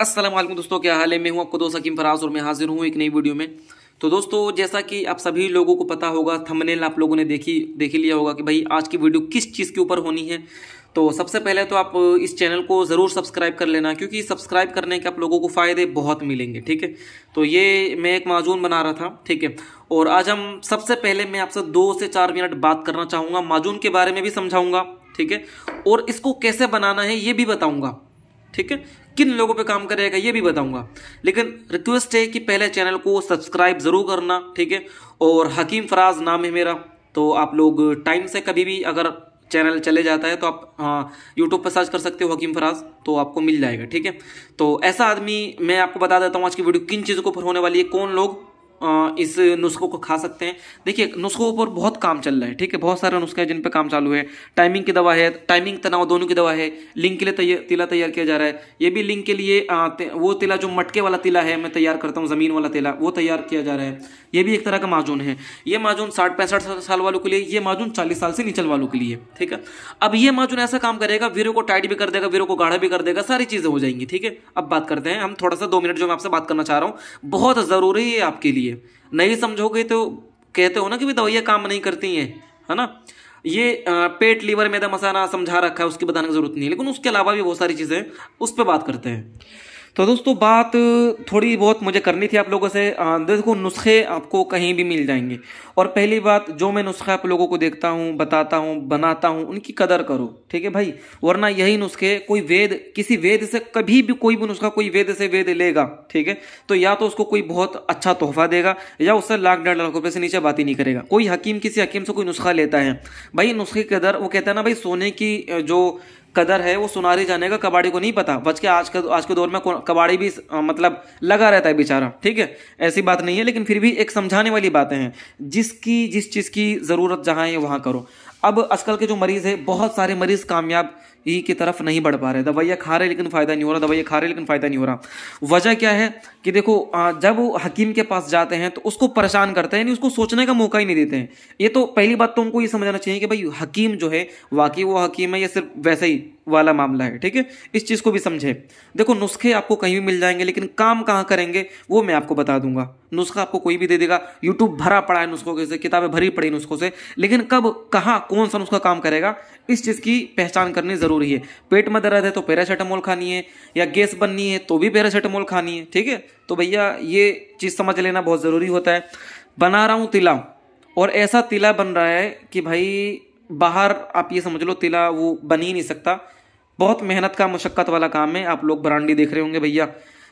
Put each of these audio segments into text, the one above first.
असलम दोस्तों क्या हाल है मैं हूं आपको दोस्त हकीम फराज और मैं हाजिर हूं एक नई वीडियो में तो दोस्तों जैसा कि आप सभी लोगों को पता होगा थंबनेल आप लोगों ने देखी देख लिया होगा कि भाई आज की वीडियो किस चीज़ के ऊपर होनी है तो सबसे पहले तो आप इस चैनल को ज़रूर सब्सक्राइब कर लेना क्योंकि सब्सक्राइब करने के आप लोगों को फ़ायदे बहुत मिलेंगे ठीक है तो ये मैं एक माजून बना रहा था ठीक है और आज हम सबसे पहले मैं आपसे दो से चार मिनट बात करना चाहूँगा माजून के बारे में भी समझाऊँगा ठीक है और इसको कैसे बनाना है ये भी बताऊँगा ठीक है किन लोगों पे काम करेगा ये भी बताऊंगा लेकिन रिक्वेस्ट है कि पहले चैनल को सब्सक्राइब ज़रूर करना ठीक है और हकीम फराज नाम है मेरा तो आप लोग टाइम से कभी भी अगर चैनल चले जाता है तो आप यूट्यूब पर सर्च कर सकते हो हकीम फराज तो आपको मिल जाएगा ठीक है तो ऐसा आदमी मैं आपको बता देता हूँ आज की वीडियो किन चीज़ों को पर होने वाली है कौन लोग इस नुस्खों को खा सकते हैं देखिए नुस्खों पर बहुत काम चल रहा है ठीक है बहुत सारे नुस्खे हैं जिन पर काम चालू है टाइमिंग की दवा है टाइमिंग तनाव दोनों की दवा है लिंक के लिए तिला तैयार किया जा रहा है ये भी लिंक के लिए वो तिला जो मटके वाला तिला है मैं तैयार करता हूँ ज़मीन वाला तिला वो तैयार किया जा रहा है ये भी एक तरह का माजून है ये माजून साठ पैंसठ साल वालों के लिए ये माजून चालीस साल से निचल वालों के लिए ठीक है अब ये माजून ऐसा काम करेगा वीरों को टाइट भी कर देगा वीरों को गाढ़ा भी कर देगा सारी चीज़ें हो जाएंगी ठीक है अब बात करते हैं हम थोड़ा सा दो मिनट जो मैं आपसे बात करना चाह रहा हूँ बहुत ज़रूरी है आपके लिए लिए नहीं समझोगे तो कहते हो ना कि दवाइयाँ काम नहीं करती हैं है ना ये पेट लीवर मैदा मसाना समझा रखा है उसकी बताने की जरूरत नहीं है लेकिन उसके अलावा भी बहुत सारी चीज़ें उस पर बात करते हैं तो दोस्तों बात थोड़ी बहुत मुझे करनी थी आप लोगों से देखो नुस्खे आपको कहीं भी मिल जाएंगे और पहली बात जो मैं नुस्खे आप लोगों को देखता हूँ बताता हूँ बनाता हूँ उनकी कदर करो ठीक है भाई वरना यही नुस्खे कोई वेद किसी वेद से कभी भी कोई भी नुस्खा कोई वेद से वेद लेगा ठीक है तो या तो उसको कोई बहुत अच्छा तोहफा देगा या उससे लाख डेढ़ लाख रुपये से नीचे बात ही नहीं करेगा कोई हकीम किसी हकीम से कोई नुस्खा लेता है भाई नुस्खे की कदर वो कहता है ना भाई सोने की जो कदर है वो सुनारी जाने का कबाड़ी को नहीं पता बच के आज का आज के दौर में कबाड़ी भी मतलब लगा रहता है बेचारा ठीक है ऐसी बात नहीं है लेकिन फिर भी एक समझाने वाली बातें हैं जिसकी जिस चीज़ की ज़रूरत जहाँ है वहाँ करो अब आजकल के जो मरीज़ है बहुत सारे मरीज़ कामयाब ही की तरफ नहीं बढ़ पा रहे दवाइयाँ खा रहे लेकिन फ़ायदा नहीं हो रहा दवाइयाँ खा रहे लेकिन फ़ायदा नहीं हो रहा वजह क्या है कि देखो जब वो हकीम के पास जाते हैं तो उसको परेशान करते हैं यानी उसको सोचने का मौका ही नहीं देते हैं ये तो पहली बात तो उनको ये समझना चाहिए कि भाई हकीम जो है वाकई वो हकीम है या सिर्फ वैसे ही वाला मामला है ठीक है इस चीज़ को भी समझे देखो नुस्खे आपको कहीं भी मिल जाएंगे लेकिन काम कहाँ करेंगे वो मैं आपको बता दूंगा नुस्खा आपको कोई भी दे देगा यूट्यूब भरा पड़ा है नुस्खों से किताबें भरी पड़ी नुस्खों से लेकिन कब कहाँ कौन सा नुस्खा काम करेगा इस चीज़ की पहचान करनी ज़रूरी है पेट में दर्द है तो पैरासीटामोल खानी है या गैस बननी है तो भी पैरासीटामोल खानी है ठीक है तो भैया ये चीज़ समझ लेना बहुत ज़रूरी होता है बना रहा हूँ तिला और ऐसा तिला बन रहा है कि भाई बाहर आप ये समझ लो तिला वो बन ही नहीं सकता बहुत मेहनत का मशक्क़त वाला काम है आप लोग बरांडी देख रहे होंगे भैया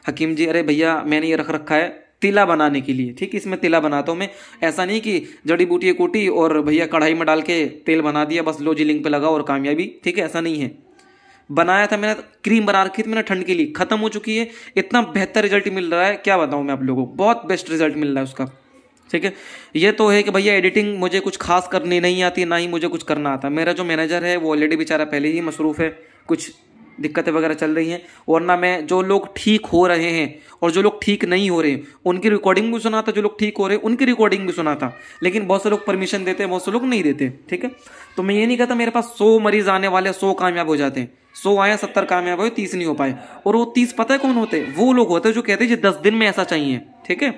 हकीम जी अरे भैया मैंने ये रख रखा है तिला बनाने के लिए ठीक इसमें तिला बनाता हूँ मैं ऐसा नहीं कि जड़ी बूटी कोटी और भैया कढ़ाई में डाल के तेल बना दिया बस लो जी लिंक पे लगा और कामयाबी ठीक है ऐसा नहीं है बनाया था मैंने क्रीम बना रखी थी मैंने ठंड के लिए ख़त्म हो चुकी है इतना बेहतर रिजल्ट मिल रहा है क्या बताऊँ मैं आप लोगों को बहुत बेस्ट रिजल्ट मिल रहा है उसका ठीक है ये तो है कि भैया एडिटिंग मुझे कुछ खास करनी नहीं आती ना ही मुझे कुछ करना आता मेरा जो मैनेजर है वो ऑलरेडी बेचारा पहले ही मसरूफ़ है कुछ दिक्कतें वगैरह चल रही हैं वरना मैं जो लोग ठीक हो रहे हैं और जो लोग ठीक नहीं हो रहे हैं उनकी रिकॉर्डिंग भी सुना था जो लोग ठीक हो रहे हैं उनकी रिकॉर्डिंग भी सुना था लेकिन बहुत से लोग परमिशन देते हैं बहुत से लोग नहीं देते ठीक है तो मैं ये नहीं कहता मेरे पास सौ मरीज आने वाले सौ कामयाब हो जाते हैं सौ आया सत्तर कामयाब हुए तीस नहीं हो पाए और वो तीस पता है कौन होते वो लोग होते जो कहते हैं दस दिन में ऐसा चाहिए ठीक है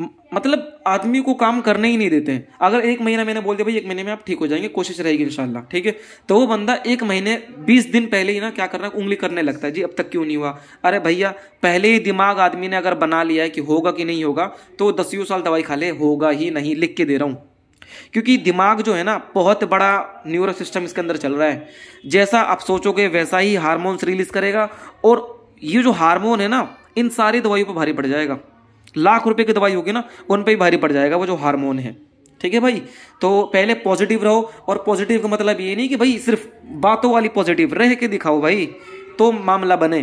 मतलब आदमी को काम करने ही नहीं देते हैं अगर एक महीना मैंने बोल दिया भाई एक महीने में आप ठीक हो जाएंगे कोशिश रहेगी इंशाल्लाह ठीक है तो वो बंदा एक महीने बीस दिन पहले ही ना क्या करना उंगली करने लगता है जी अब तक क्यों नहीं हुआ अरे भैया पहले ही दिमाग आदमी ने अगर बना लिया है कि होगा कि नहीं होगा तो दसियों साल दवाई खा ले होगा ही नहीं लिख के दे रहा हूँ क्योंकि दिमाग जो है ना बहुत बड़ा न्यूरो सिस्टम इसके अंदर चल रहा है जैसा आप सोचोगे वैसा ही हारमोन्स रिलीज करेगा और ये जो हारमोन है ना इन सारी दवाइयों पर भारी पड़ जाएगा लाख रुपए की दवाई होगी ना उन पर ही भारी पड़ जाएगा वो जो हार्मोन है ठीक है भाई तो पहले पॉजिटिव रहो और पॉजिटिव का मतलब ये नहीं कि भाई सिर्फ बातों वाली पॉजिटिव रह के दिखाओ भाई तो मामला बने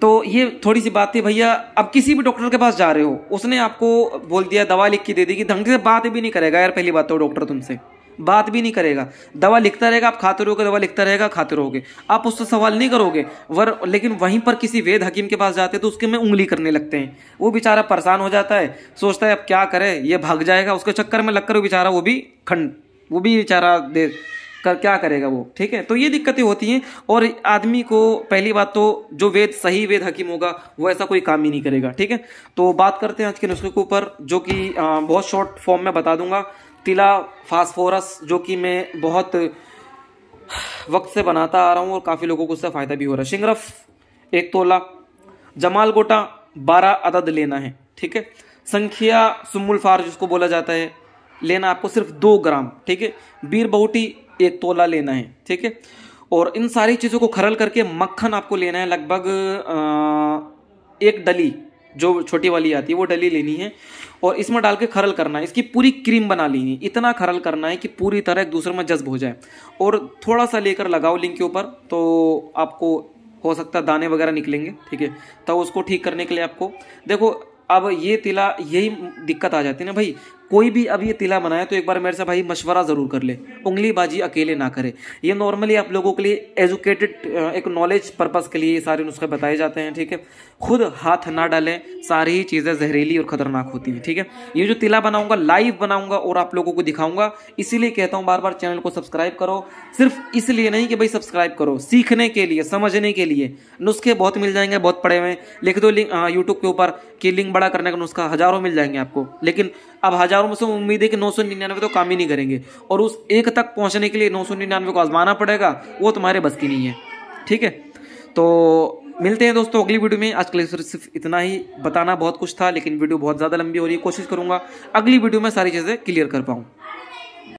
तो ये थोड़ी सी बात थी भैया अब किसी भी डॉक्टर के पास जा रहे हो उसने आपको बोल दिया दवा लिख के दे देगी ढंग से बात भी नहीं करेगा यार पहली बात तो डॉक्टर तुमसे बात भी नहीं करेगा दवा लिखता रहेगा आप खाते रहोगे दवा लिखता रहेगा खाते रहोगे आप उससे सवाल नहीं करोगे वर लेकिन वहीं पर किसी वेद हकीम के पास जाते तो उसके में उंगली करने लगते हैं वो बेचारा परेशान हो जाता है सोचता है अब क्या करे ये भाग जाएगा उसके चक्कर में लगकर वो बेचारा वो भी खंड वो भी बेचारा दे कर क्या करेगा वो ठीक है तो ये दिक्कतें होती हैं और आदमी को पहली बात तो जो वेद सही वेद हकीम होगा वो ऐसा कोई काम ही नहीं करेगा ठीक है तो बात करते हैं आज के नुस्खे के ऊपर जो कि बहुत शॉर्ट फॉर्म में बता दूंगा तिला फास्फोरस जो कि मैं बहुत वक्त से बनाता आ रहा हूँ और काफ़ी लोगों को उससे फ़ायदा भी हो रहा है शिंगरफ एक तोला जमाल गोटा बारह अदद लेना है ठीक है संख्या सुमुलफार जिसको बोला जाता है लेना आपको सिर्फ दो ग्राम ठीक है बीर बहुटी एक तोला लेना है ठीक है और इन सारी चीज़ों को खरल करके मक्खन आपको लेना है लगभग एक डली जो छोटी वाली आती है वो डली लेनी है और इसमें डाल के खरल करना है इसकी पूरी क्रीम बना लेनी है इतना खरल करना है कि पूरी तरह एक दूसरे में जज्ब हो जाए और थोड़ा सा लेकर लगाओ लिंक के ऊपर तो आपको हो सकता है दाने वगैरह निकलेंगे ठीक है तो उसको ठीक करने के लिए आपको देखो अब ये तिला यही दिक्कत आ जाती है ना भाई कोई भी अब ये तिला बनाए तो एक बार मेरे से भाई मशवरा ज़रूर कर ले उंगली बाजी अकेले ना करे ये नॉर्मली आप लोगों के लिए एजुकेटेड एक नॉलेज पर्पज़ के लिए ये सारे नुस्खे बताए जाते हैं ठीक है खुद हाथ ना डालें सारी ही चीज़ें जहरीली और ख़तरनाक होती हैं ठीक है ये जो तिला बनाऊंगा लाइव बनाऊंगा और आप लोगों को दिखाऊंगा इसीलिए कहता हूँ बार बार चैनल को सब्सक्राइब करो सिर्फ इसलिए नहीं कि भाई सब्सक्राइब करो सीखने के लिए समझने के लिए नुस्खे बहुत मिल जाएंगे बहुत पड़े हुए लिख दो लिंक यूट्यूब के ऊपर कि लिंक बड़ा करने का नुस्खा हज़ारों मिल जाएंगे आपको लेकिन अब हज़ार हज़ारों में से उम्मीद है कि नौ सौ निन्यानवे तो काम ही नहीं करेंगे और उस एक तक पहुंचने के लिए नौ सौ निन्यानवे को आजमाना पड़ेगा वो तुम्हारे बस की नहीं है ठीक है तो मिलते हैं दोस्तों अगली वीडियो में आज के लिए सिर्फ इतना ही बताना बहुत कुछ था लेकिन वीडियो बहुत ज़्यादा लंबी हो रही है कोशिश करूँगा अगली वीडियो में सारी चीज़ें क्लियर कर पाऊँ